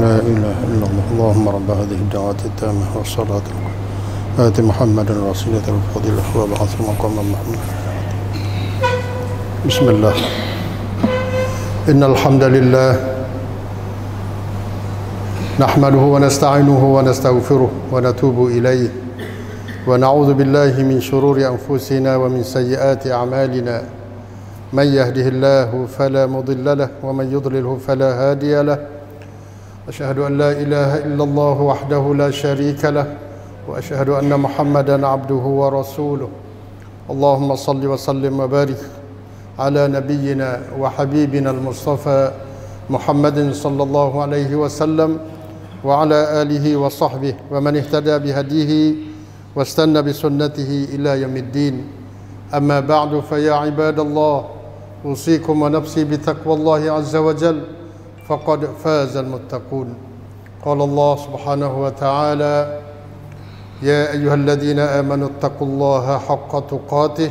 لا إله إلا الله اللهم رب هذه الدعوات التامة والصلاة آتي محمد وسيلة الفضيلة وابعث مقام محمد بسم الله إن الحمد لله نحمده ونستعينه ونستغفره ونتوب إليه ونعوذ بالله من شرور أنفسنا ومن سيئات أعمالنا من يهده الله فلا مضل له ومن يضلله فلا هادي له أشهد أن لا إله إلا الله وحده لا شريك له وأشهد أن محمدًا عبده ورسوله اللهم صل وسلم وبارك على نبينا وحبيبنا المصطفى محمد صلى الله عليه وسلم وعلى آله وصحبه ومن اهتدى بهديه واستنى بسنته إلى يوم الدين أما بعد فيا عباد الله أوصيكم ونفسي بتقوى الله عز وجل فقد فاز المتقون قال الله سبحانه وتعالى يا أيها الذين آمنوا اتقوا الله حق تقاته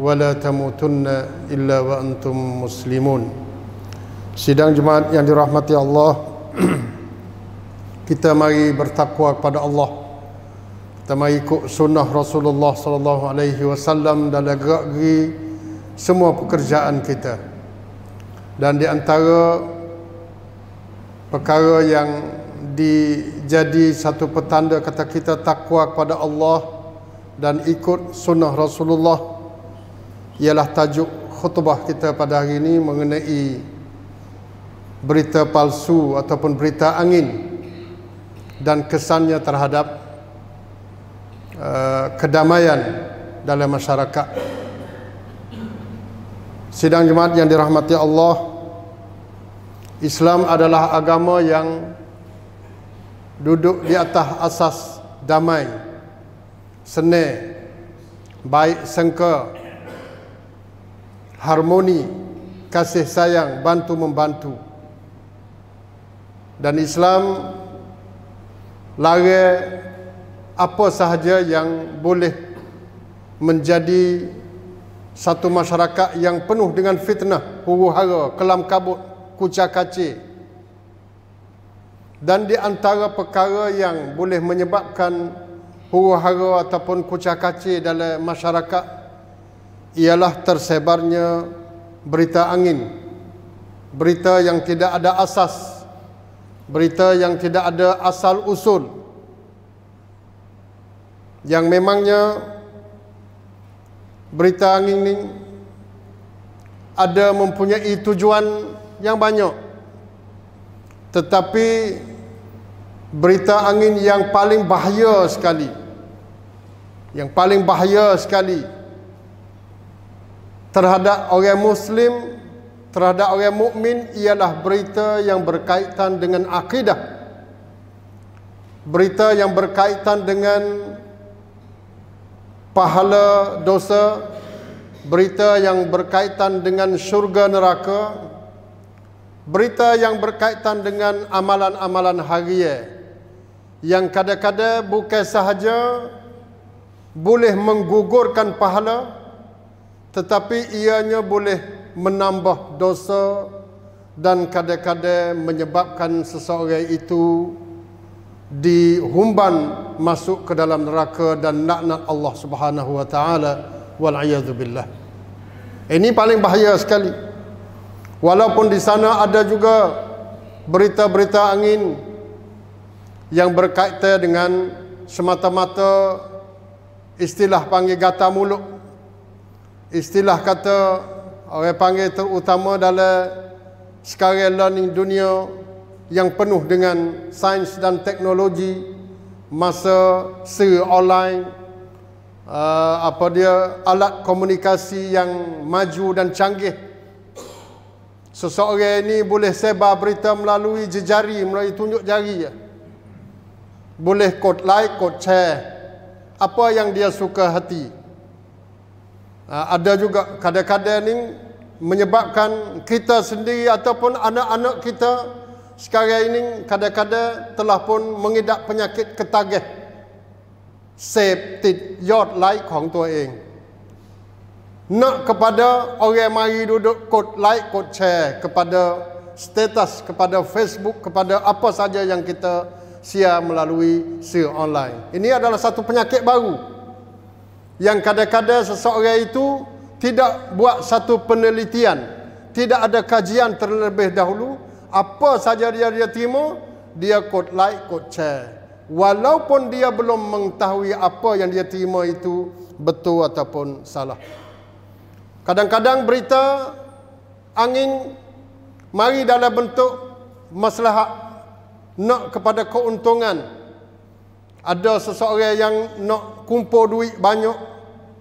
ولا تموتن إلا وأنتم مسلمون Sidang jemaat yang dirahmati Allah Kita mari bertakwa kepada Allah Kita mari ikut sunnah Rasulullah SAW Dalam gerak-geri semua pekerjaan kita. Dan di antara perkara yang dijadi satu petanda kata kita takwa kepada Allah dan ikut sunnah Rasulullah ialah tajuk khutbah kita pada hari ini mengenai berita palsu ataupun berita angin dan kesannya terhadap uh, kedamaian dalam masyarakat. Sidang jemaat yang dirahmati Allah Islam adalah agama yang Duduk di atas asas damai Sene Baik sengke Harmoni Kasih sayang Bantu membantu Dan Islam Lari apa sahaja yang boleh menjadi satu masyarakat yang penuh dengan fitnah, huru hara, kelam kabut, kucak kacir. Dan di antara perkara yang boleh menyebabkan huru hara ataupun kucak kacir dalam masyarakat ialah tersebarnya berita angin. Berita yang tidak ada asas. Berita yang tidak ada asal usul. Yang memangnya berita angin ini ada mempunyai tujuan yang banyak tetapi berita angin yang paling bahaya sekali yang paling bahaya sekali terhadap orang muslim terhadap orang mukmin ialah berita yang berkaitan dengan akidah berita yang berkaitan dengan pahala dosa berita yang berkaitan dengan syurga neraka berita yang berkaitan dengan amalan-amalan harie yang kadang-kadang bukan sahaja boleh menggugurkan pahala tetapi ianya boleh menambah dosa dan kadang-kadang menyebabkan seseorang itu dihumban masuk ke dalam neraka dan laknat Allah Subhanahu wa taala wal a'yadu billah ini paling bahaya sekali walaupun di sana ada juga berita-berita angin yang berkaitan dengan semata-mata istilah panggil gata muluk, istilah kata orang panggil terutama dalam sekarang learning dunia yang penuh dengan sains dan teknologi masa se online uh, apa dia alat komunikasi yang maju dan canggih seseorang ini boleh sebar berita melalui jejari melalui tunjuk jari ya boleh kod like kod share apa yang dia suka hati uh, ada juga kadang-kadang ini menyebabkan kita sendiri ataupun anak-anak kita sekarang ini kadang-kadang telah pun mengidap penyakit ketagih septit yod lai ini adalah satu penyakit baru yang kadang-kadang seseorang itu tidak buat satu penelitian tidak ada kajian terlebih dahulu apa saja dia dia terima dia kod like kod share walaupun dia belum mengetahui apa yang dia terima itu betul ataupun salah kadang-kadang berita angin mari dalam bentuk maslahat nak kepada keuntungan ada seseorang yang nak kumpul duit banyak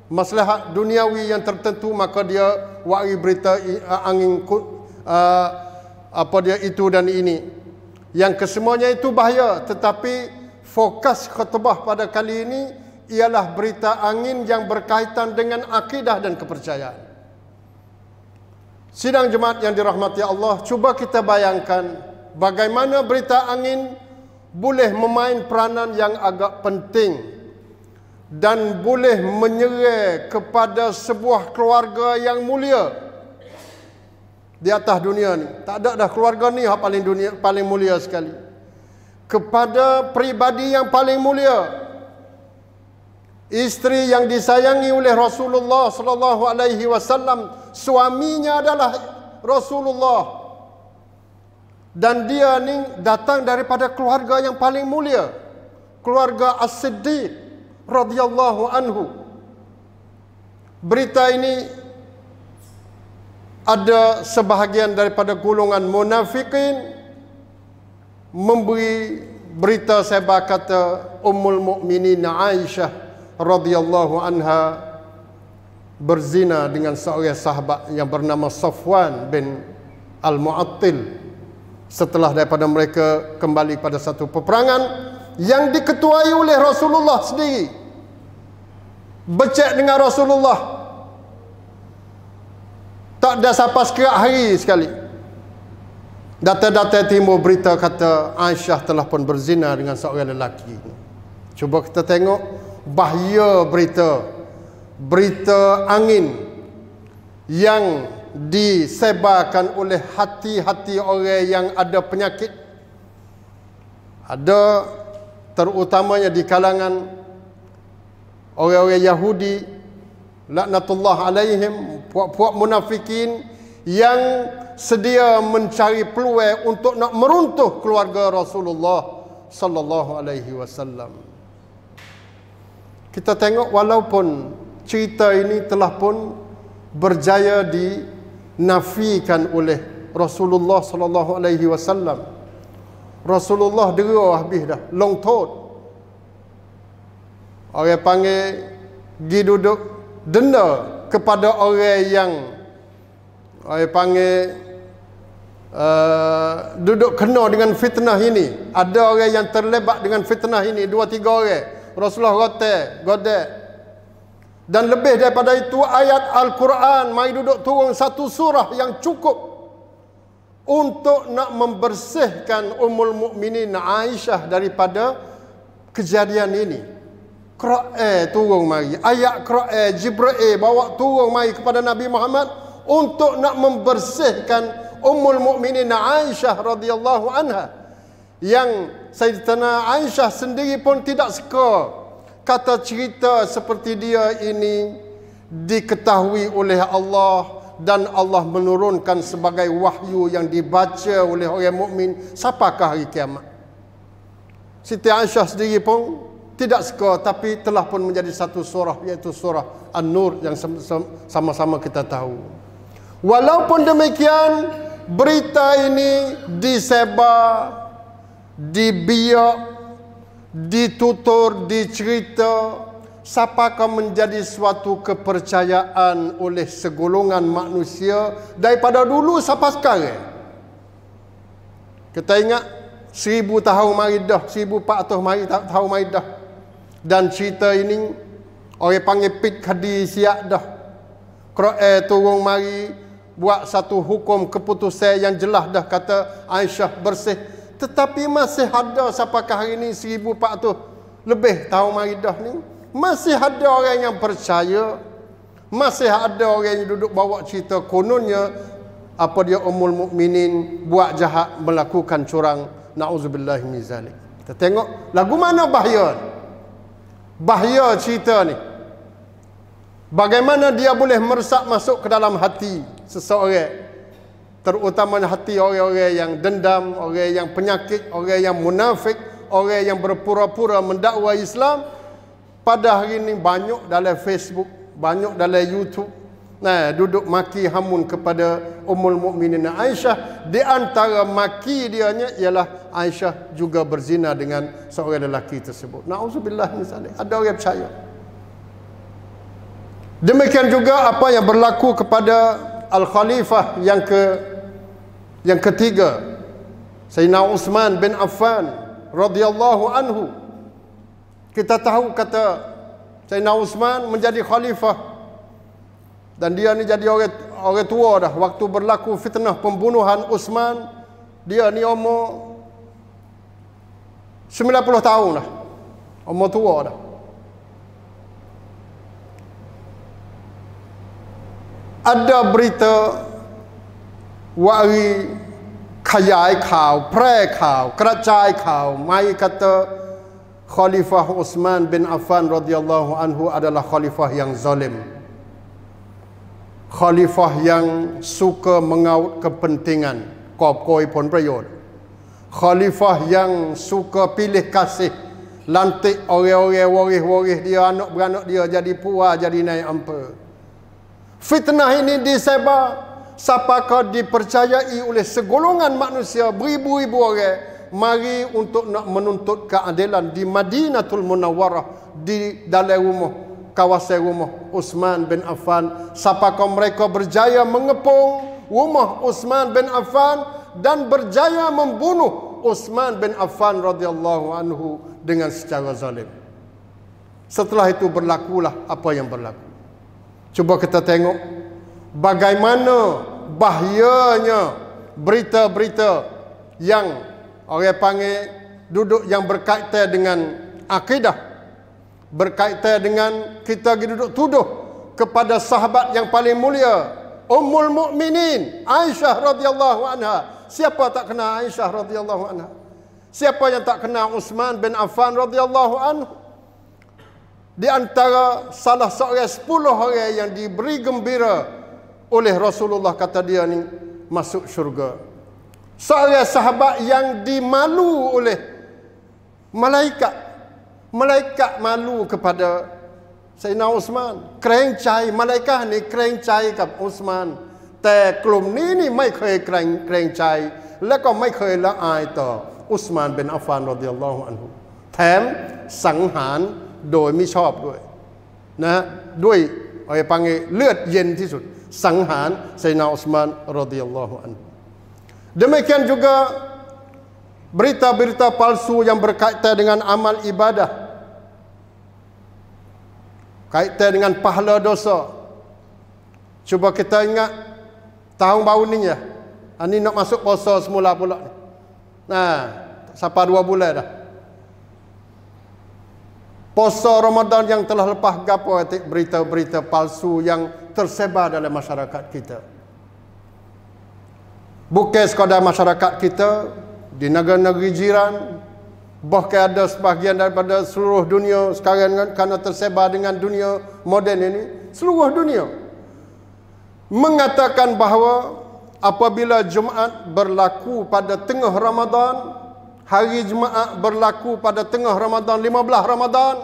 maslahat duniawi yang tertentu maka dia wari berita angin uh, apa dia itu dan ini yang kesemuanya itu bahaya tetapi fokus khutbah pada kali ini ialah berita angin yang berkaitan dengan akidah dan kepercayaan sidang jemaat yang dirahmati Allah cuba kita bayangkan bagaimana berita angin boleh memain peranan yang agak penting dan boleh menyerai kepada sebuah keluarga yang mulia di atas dunia ni. Tak ada dah keluarga ni yang paling dunia paling mulia sekali. Kepada pribadi yang paling mulia. Isteri yang disayangi oleh Rasulullah sallallahu alaihi wasallam, suaminya adalah Rasulullah. Dan dia ni datang daripada keluarga yang paling mulia. Keluarga As-Siddiq radhiyallahu anhu. Berita ini ada sebahagian daripada golongan munafikin memberi berita sebab kata Ummul Mukminin Aisyah radhiyallahu anha berzina dengan seorang sahabat yang bernama Safwan bin Al-Mu'attil setelah daripada mereka kembali pada satu peperangan yang diketuai oleh Rasulullah sendiri becek dengan Rasulullah tak ada siapa sekerak hari sekali. Data-data timbul berita kata Aisyah telah pun berzina dengan seorang lelaki. Cuba kita tengok bahaya berita. Berita angin yang disebarkan oleh hati-hati orang yang ada penyakit. Ada terutamanya di kalangan orang-orang Yahudi laknatullah alaihim puak-puak munafikin yang sedia mencari peluang untuk nak meruntuh keluarga Rasulullah sallallahu alaihi wasallam kita tengok walaupun cerita ini telah pun berjaya dinafikan oleh Rasulullah sallallahu alaihi wasallam Rasulullah dera habis dah long thought. orang panggil gi duduk denda kepada orang yang orang panggil uh, duduk kena dengan fitnah ini ada orang yang terlibat dengan fitnah ini dua tiga orang Rasulullah kata godek dan lebih daripada itu ayat Al-Quran mai duduk turun satu surah yang cukup untuk nak membersihkan umul Mukminin Aisyah daripada kejadian ini. Kera'e eh, turun mari. Ayat Kera'e, eh, Jibra'e eh, bawa turun mari kepada Nabi Muhammad untuk nak membersihkan Ummul Mukminin Aisyah radhiyallahu anha yang Sayyidatina Aisyah sendiri pun tidak suka kata cerita seperti dia ini diketahui oleh Allah dan Allah menurunkan sebagai wahyu yang dibaca oleh orang mukmin siapakah hari kiamat Siti Aisyah sendiri pun tidak sekor tapi telah pun menjadi satu surah iaitu surah An-Nur yang sama-sama kita tahu. Walaupun demikian berita ini disebar, dibiak, ditutur, dicerita siapakah menjadi suatu kepercayaan oleh segolongan manusia daripada dulu sampai sekarang. Kita ingat seribu tahun mari dah, seribu empat tahun mari dah dan cerita ini orang panggil pit kadi siak dah kera eh, turun mari buat satu hukum keputusan yang jelas dah kata Aisyah bersih tetapi masih ada sampai hari ini 1400 lebih tahun mari dah ni masih ada orang yang percaya masih ada orang yang duduk bawa cerita kononnya apa dia umul mukminin buat jahat melakukan curang naudzubillah kita tengok lagu mana bahaya ni? bahaya cerita ni bagaimana dia boleh meresap masuk ke dalam hati seseorang terutamanya hati orang-orang yang dendam orang yang penyakit orang yang munafik orang yang berpura-pura mendakwa Islam pada hari ini banyak dalam Facebook banyak dalam YouTube Nah, duduk maki hamun kepada Ummul Mukminin Aisyah. Di antara maki nya ialah Aisyah juga berzina dengan seorang lelaki tersebut. Nauzubillah min zalik. Ada orang percaya. Demikian juga apa yang berlaku kepada Al-Khalifah yang ke yang ketiga Sayyidina Uthman bin Affan radhiyallahu anhu kita tahu kata Sayyidina Uthman menjadi khalifah dan dia ni jadi orang orang tua dah waktu berlaku fitnah pembunuhan Uthman dia ni umur 90 tahun dah umur tua dah ada berita wari kayai, khau pre khau kerajai khau mai kata Khalifah Uthman bin Affan radhiyallahu anhu adalah khalifah yang zalim. Khalifah yang suka mengaut kepentingan Kau pun berayut Khalifah yang suka pilih kasih Lantik orang-orang waris-waris dia Anak beranak dia jadi puah, jadi naik ampa Fitnah ini disebar Siapakah dipercayai oleh segolongan manusia beribu ibu orang Mari untuk nak menuntut keadilan Di Madinatul Munawarah Di dalam rumah kawasan rumah Uthman bin Affan kau mereka berjaya mengepung rumah Uthman bin Affan dan berjaya membunuh Uthman bin Affan radhiyallahu anhu dengan secara zalim setelah itu berlakulah apa yang berlaku cuba kita tengok bagaimana bahayanya berita-berita yang orang panggil duduk yang berkaitan dengan akidah berkaitan dengan kita duduk tuduh kepada sahabat yang paling mulia Ummul Mukminin Aisyah radhiyallahu anha siapa tak kenal Aisyah radhiyallahu anha siapa yang tak kenal Uthman bin Affan radhiyallahu anhu di antara salah seorang sepuluh orang yang diberi gembira oleh Rasulullah kata dia ni masuk syurga seorang sahabat yang dimalu oleh malaikat Malaikat malu kepada Sayyidina Osman. Kerang cai. Malaikat ni kerang cai ke Osman. Tapi kelum ni ni ไม่เคย kerang kerang cai. Dan ก็ไม่เคยละอายต่อ Osman bin Affan radhiyallahu anhu. Demikian juga berita berita palsu yang berkaitan dengan amal ibadah kaitan dengan pahala dosa. Cuba kita ingat tahun baru ni ya. Ini ah, nak masuk puasa semula pula ni. Nah, sampai dua bulan dah. Puasa Ramadan yang telah lepas gapo berita-berita palsu yang tersebar dalam masyarakat kita. Bukan sekadar masyarakat kita di negara-negara jiran, Bahkan ada sebahagian daripada seluruh dunia sekarang kan, kerana tersebar dengan dunia moden ini. Seluruh dunia. Mengatakan bahawa apabila Jumaat berlaku pada tengah Ramadan. Hari Jumaat berlaku pada tengah Ramadan, 15 Ramadan.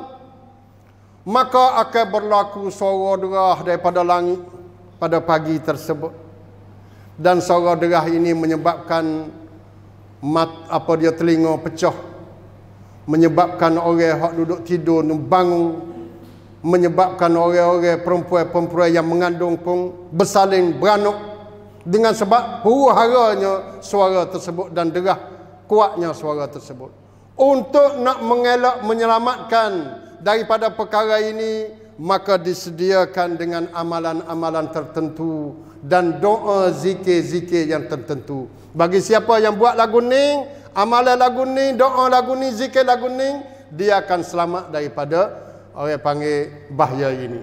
Maka akan berlaku suara derah daripada langit pada pagi tersebut. Dan suara derah ini menyebabkan mat, apa dia telinga pecah menyebabkan orang hak duduk tidur nu bangun menyebabkan orang-orang perempuan-perempuan yang mengandung pun bersaling beranuk dengan sebab huru-haranya suara tersebut dan derah kuatnya suara tersebut untuk nak mengelak menyelamatkan daripada perkara ini maka disediakan dengan amalan-amalan tertentu dan doa zikir-zikir yang tertentu bagi siapa yang buat lagu ning Amalan lagu ni, doa lagu ni, zikir lagu ni, dia akan selamat daripada orang panggil bahaya ini.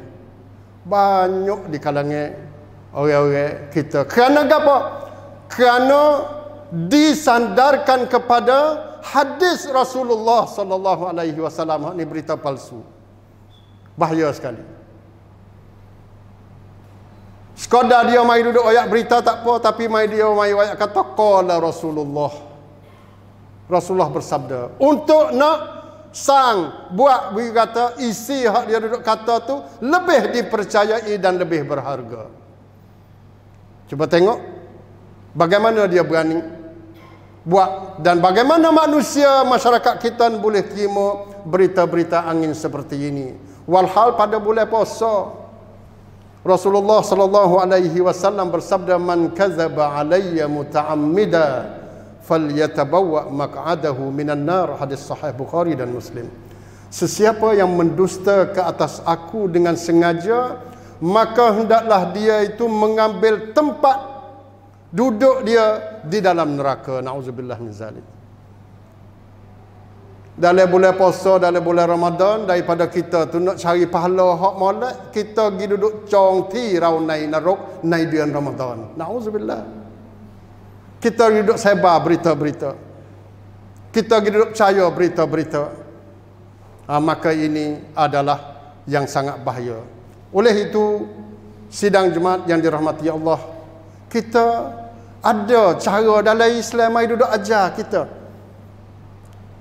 Banyak di kalangan orang-orang kita. Kerana apa? Kerana disandarkan kepada hadis Rasulullah sallallahu alaihi wasallam ini berita palsu. Bahaya sekali. Sekadar dia mai duduk ayat berita tak apa tapi mai dia mai ayat kata qala Rasulullah Rasulullah bersabda untuk nak sang buat bagi kata isi hak dia duduk kata tu lebih dipercayai dan lebih berharga cuba tengok bagaimana dia berani buat dan bagaimana manusia masyarakat kita boleh terima berita-berita angin seperti ini walhal pada bulan puasa Rasulullah sallallahu alaihi wasallam bersabda man kadzaba alayya muta'ammidan falyatabawwa maq'adahu minan nar hadis sahih bukhari dan muslim sesiapa yang mendusta ke atas aku dengan sengaja maka hendaklah dia itu mengambil tempat duduk dia di dalam neraka naudzubillah min zalik dalam bulan puasa dalam bulan Ramadan daripada kita tu nak cari pahala hak molek kita pergi duduk congti raunai neraka naik bulan Ramadan naudzubillah kita duduk sebar berita-berita. Kita duduk percaya berita-berita. Ha, maka ini adalah yang sangat bahaya. Oleh itu, sidang jemaat yang dirahmati Allah, kita ada cara dalam Islam yang duduk ajar kita.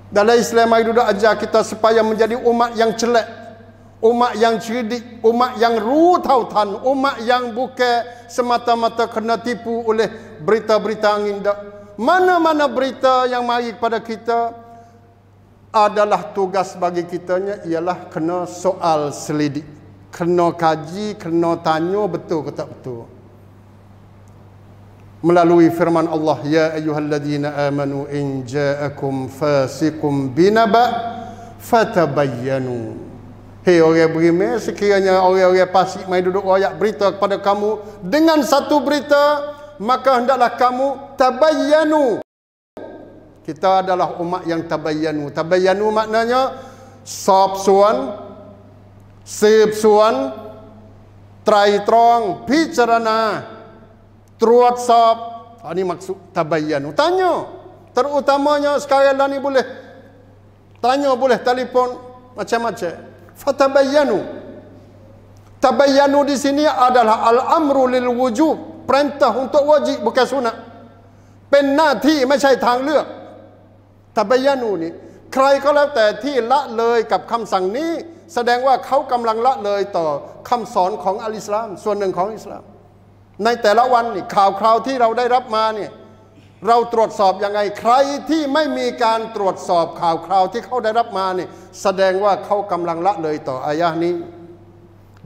Dalam Islam yang duduk ajar kita supaya menjadi umat yang celak, umat yang cerdik, umat yang rutautan, umat yang bukan semata-mata kena tipu oleh berita-berita angin Mana-mana berita yang mari kepada kita adalah tugas bagi kita, ialah kena soal selidik. Kena kaji, kena tanya betul ke tak betul. Melalui firman Allah, Ya ayuhalladzina amanu in ja'akum fasikum binaba fatabayyanu. Hei orang berime sekiranya orang-orang pasik mai duduk royak berita kepada kamu dengan satu berita maka hendaklah kamu tabayyanu kita adalah umat yang tabayyanu tabayyanu maknanya sob suan sib suan try strong pijarana truat sob ini ah, maksud tabayyanu tanya terutamanya sekarang lah ni boleh tanya boleh telefon macam-macam fatabayyanu tabayyanu di sini adalah al amru lil wujub perintah untuk wajib bukan sunat เป็นหน้าที่ไม่ใช่ทางเลือกตบยานูนี่ใครก็แล้วแต่ที่ละเลยกับคำสั่งนี้ แสดงว่าเขากำลังละเลยต่อคำสอนของอัลอิสลาม ส่วนหนึ่งของอิสลาม ในแต่ละวันนี่ข่าวคราวที่เราได้รับมาเนี่ยเราตรวจสอบยังไงใครที่ไม่มีการตรวจสอบข่าวคราวที่เขาได้รับมาเนี่ยแสดงว่าเขากำลังละเลยต่ออายะนี้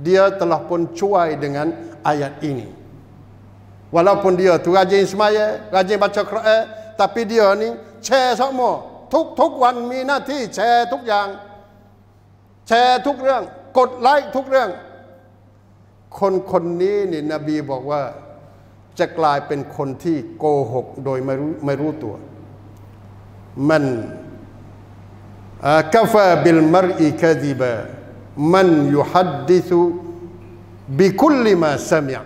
dia telah pencuai dengan อ y a t ini walaupun dia tu rajin s e ั a y a rajin ั a c รเ u r a n tapi d ี a นี้แชร์ semua ทุกทุกวันมีหน้าที่ แชร์ทุกอย่าง แชร์ทุกเรื่อง กดไลค์ทุกเรื่อง คนคนนี้นี่นบีบอกว่าจะกลายเป็นคนที่โกหกโดยไม่รู้ไม่รู้ตัว มันกาฟาบิลมรอีคดิบะมันยุฮัดดิสุบิคุลิมาามิย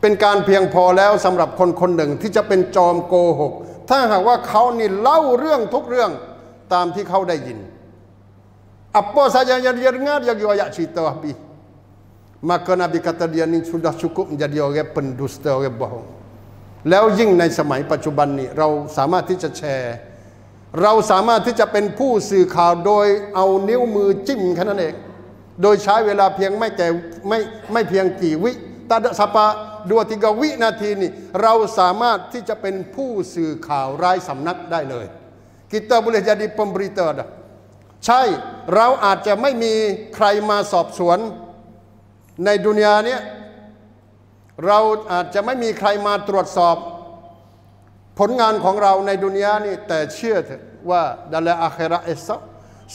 เป็นการเพียงพอแล้วสำหรับคนคนหนึ่งที่จะเป็นจอมโกหก ถ้าหากว่าเขานี่เล่าเรื่องทุกเรื่องตามที่เขาได้ยิน อัป saja ยั n g dia d e n g a ย dia riwayat c ี r i t a h Maka Nabi kata dia ni sudah cukup menjadi orang pendusta, orang bohong. แล้วยิ่งในสมัยปัจจุบันนี้ เราสามารถที่จะแชร์ เราสามารถที่จะเป็นผู้สื่อข่าวโดยเอานิ้วมือจิ้มแค่นั้นเองโดยใช้เวลาเพียงไม่แก่ไม่ไม่เพียงกี่วิตาสปะดวติกวินาทีนี่เราสามารถที่จะเป็นผู้สื่อข่าวรายสำนักได้เลย kita boleh jadi pemberita dah ใช่ เราอาจจะไม่มีใครมาสอบสวนในดุนยาเนี่ยเราอาจจะไม่มีใครมาตรวจสอบผลงานของเราในดุนยานี่แต่เชื่อเถอะว่าดัลลอัคราเอสซ ah, e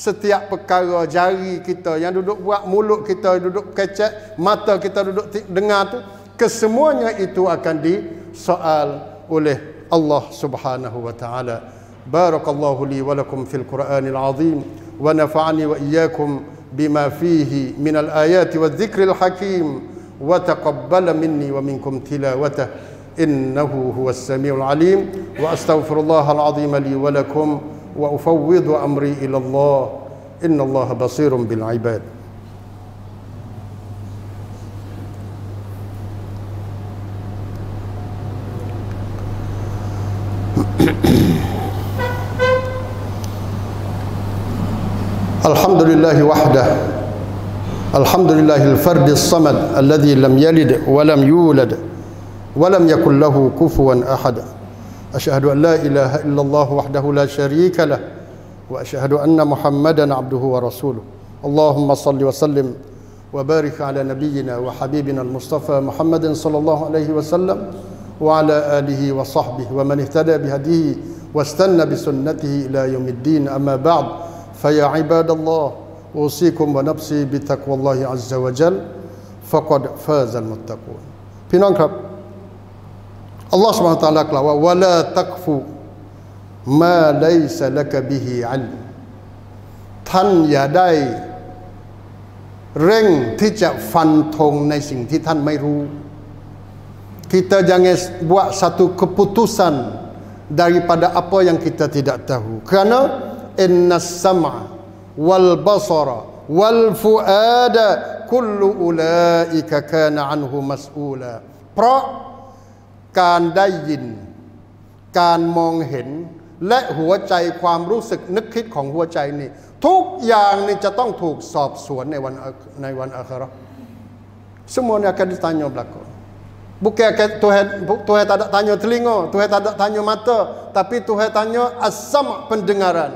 setiap perkara jari kita yang duduk buat mulut kita duduk kecek mata kita duduk dengar tu kesemuanya itu akan disoal oleh Allah Subhanahu wa taala barakallahu li wa lakum fil qur'anil azim wa nafa'ani wa iyyakum بما فيه من الآيات والذكر الحكيم وتقبل مني ومنكم تلاوته إنه هو السميع العليم وأستغفر الله العظيم لي ولكم وأفوض أمري إلى الله إن الله بصير بالعباد الحمد لله وحده الحمد لله الفرد الصمد الذي لم يلد ولم يولد ولم يكن له كفوا أحد أشهد أن لا إله إلا الله وحده لا شريك له وأشهد أن محمدا عبده ورسوله اللهم صل وسلم وبارك على نبينا وحبيبنا المصطفى محمد صلى الله عليه وسلم وعلى آله وصحبه ومن اهتدى بهديه واستنى بسنته إلى يوم الدين أما بعد فيا عباد الله أوصيكم ونفسي بتقوى الله عز وجل فقد فاز المتقون في نانكر الله سبحانه وتعالى قال ولا تقف ما ليس لك به علم تن يداي رن تيجا فان تون ني سين تي تن ماي رو kita jangan buat satu keputusan daripada apa yang kita tidak tahu kerana innas sam'a wal basara wal fuada kullu ulaika kana anhu mas'ula เพราะการได้ยินการมองเห็นและหัวใจความรู้สึกนึกคิดของหัวใจนี่ทุกอย่างนี่จะต้องถูกสอบสวนในวันในวันอัคราสมอนยากันตานโยบลักโกบุแกแกตัวเหตุตัวเหตุตานโยทลิงโอตัวเหตุตานโยมาเตอร์แต่ตัวเหตุตานโยอัศม์ pendengaran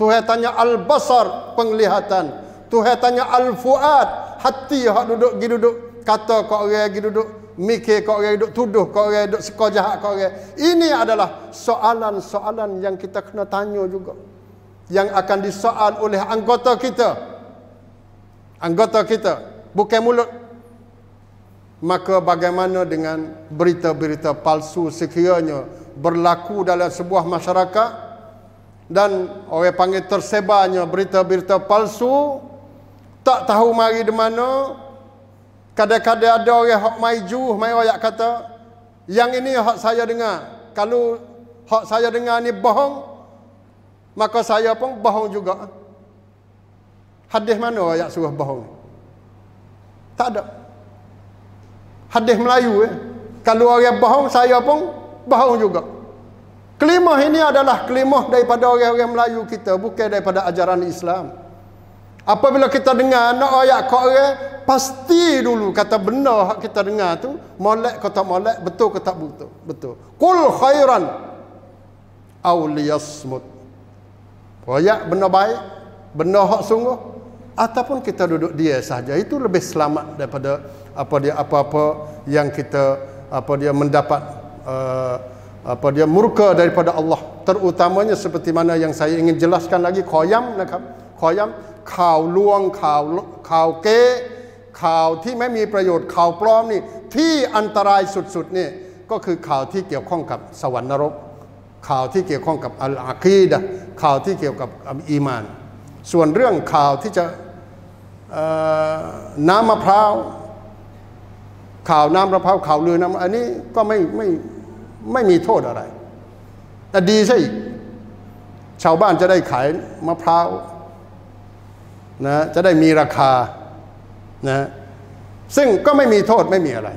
Tuhan tanya al-basar penglihatan. Tuhan tanya al-fuad hati hak duduk gi duduk kata kau orang gi duduk mikir kau orang duduk tuduh kau orang duduk suka jahat kau orang. Ini adalah soalan-soalan yang kita kena tanya juga. Yang akan disoal oleh anggota kita. Anggota kita bukan mulut Maka bagaimana dengan berita-berita palsu sekiranya berlaku dalam sebuah masyarakat? dan orang panggil tersebarnya berita-berita palsu tak tahu mari di mana kadang-kadang ada orang hok maju mai royak kata yang ini hak saya dengar kalau hak saya dengar ni bohong maka saya pun bohong juga hadis mana royak suruh bohong tak ada hadis Melayu eh? kalau orang bohong saya pun bohong juga Kelimah ini adalah kelimah daripada orang-orang Melayu kita. Bukan daripada ajaran Islam. Apabila kita dengar anak ayat kau orang, pasti dulu kata benar hak kita dengar tu molek kau tak molek, betul kau tak betul. Betul. Kul khairan au liyasmut. Ayat benar baik, benar hak sungguh ataupun kita duduk dia saja itu lebih selamat daripada apa dia apa-apa yang kita apa dia mendapat uh, apa dia murka daripada Allah terutamanya seperti mana yang saya ingin jelaskan lagi khoyam นะครับ khoyam ข่าวลวงข่าวข่าวเก๊ข่าวที่ไม่มีประโยชน์ข่าวปลอมนี่ที่อันตรายสุดๆนี่ก็คือข่าวที่เกี่ยวข้องกับสวรรค์นรก ข่าวที่เกี่ยวข้องกับอัลอาคีดะข่าวที่เกี่ยวกับอีมานส่วนเรื่องข่าวที่จะน้ำมะพร้าวข่าวน้ำมะพร้าวข่าวลือน้ำอันนี้ก็ไม่ไม่ไม่มีโทษอะไร แต่ดีใช่ชาวบ้านจะได้ขายมะพร้าวนะจะได้มีราคานะซึ่งก็ไม่มีโทษไม่มีอะไร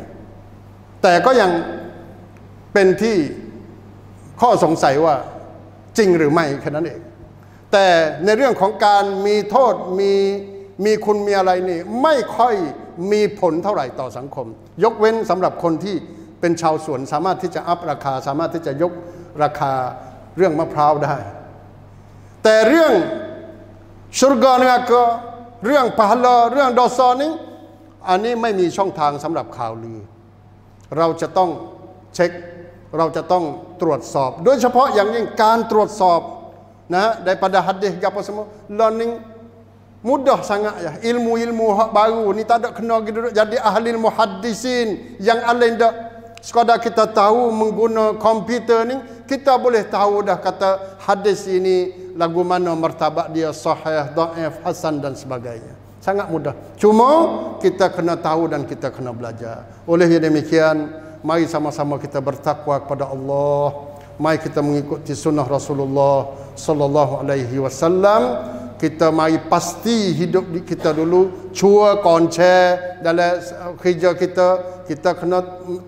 แต่ก็ยังเป็นที่ข้อสงสัยว่าจริงหรือไม่แค่นั้นเอง แต่ในเรื่องของการมีโทษมีมีคุณมีอะไรนี่ไม่ค่อยมีผลเท่าไหร่ต่อสังคม ยกเว้นสำหรับคนที่เป็นชาวสวนสามารถที่จะอัพราคาสามารถที่จะยกราคาเรื่องมะพร้าวได้ แต่เรื่องชุรกรเนี่ยก็เรื่องพาลอเรื่องดอซอนี้อันนี้ไม่มีช่องทางสำหรับข่าวลือเราจะต้องเช็คเราจะต้องตรวจสอบ โดยเฉพาะอย่างยิ่งการตรวจสอบนะฮะในประดาฮัดเดกับพระสมุ learning mudah s a n อิลม a อิลม i l ั u baru ni t a น a d ิด e n ด jadi a h l ล m u h ัดดิซินยังอะไรเด a k Sekadar kita tahu menggunakan komputer ni, kita boleh tahu dah kata hadis ini lagu mana martabat dia sahih, daif, hasan dan sebagainya. Sangat mudah. Cuma kita kena tahu dan kita kena belajar. Oleh yang demikian, mari sama-sama kita bertakwa kepada Allah. Mari kita mengikuti sunnah Rasulullah sallallahu alaihi wasallam kita mari pasti hidup kita dulu cua konce dalam kerja kita kita kena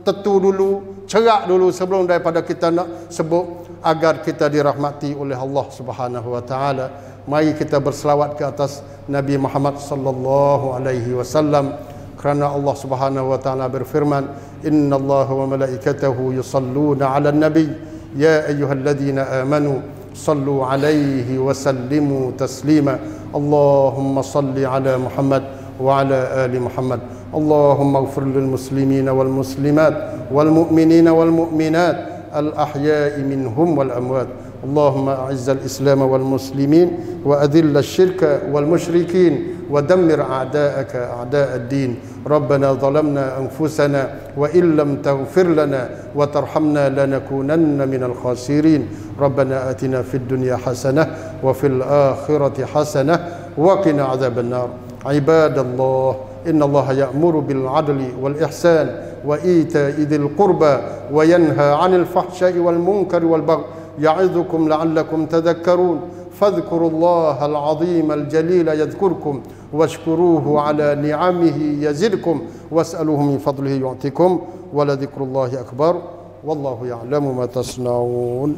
tetu dulu cerak dulu sebelum daripada kita nak sebut agar kita dirahmati oleh Allah Subhanahu wa taala mari kita berselawat ke atas Nabi Muhammad sallallahu alaihi wasallam kerana Allah Subhanahu wa taala berfirman innallaha wa malaikatahu yusalluna 'alan nabi ya ayyuhalladzina amanu صلوا عليه وسلموا تسليما اللهم صل على محمد وعلى ال محمد اللهم اغفر للمسلمين والمسلمات والمؤمنين والمؤمنات الاحياء منهم والاموات اللهم اعز الاسلام والمسلمين واذل الشرك والمشركين ودمر أعداءك أعداء الدين ربنا ظلمنا أنفسنا وإن لم تغفر لنا وترحمنا لنكونن من الخاسرين ربنا آتنا في الدنيا حسنة وفي الآخرة حسنة وقنا عذاب النار عباد الله إن الله يأمر بالعدل والإحسان وإيتاء ذي القربى وينهى عن الفحشاء والمنكر والبغي يعظكم لعلكم تذكرون فاذكروا الله العظيم الجليل يذكركم واشكروه على نعمه يزدكم واسألوه من فضله يعطيكم ولذكر الله أكبر والله يعلم ما تصنعون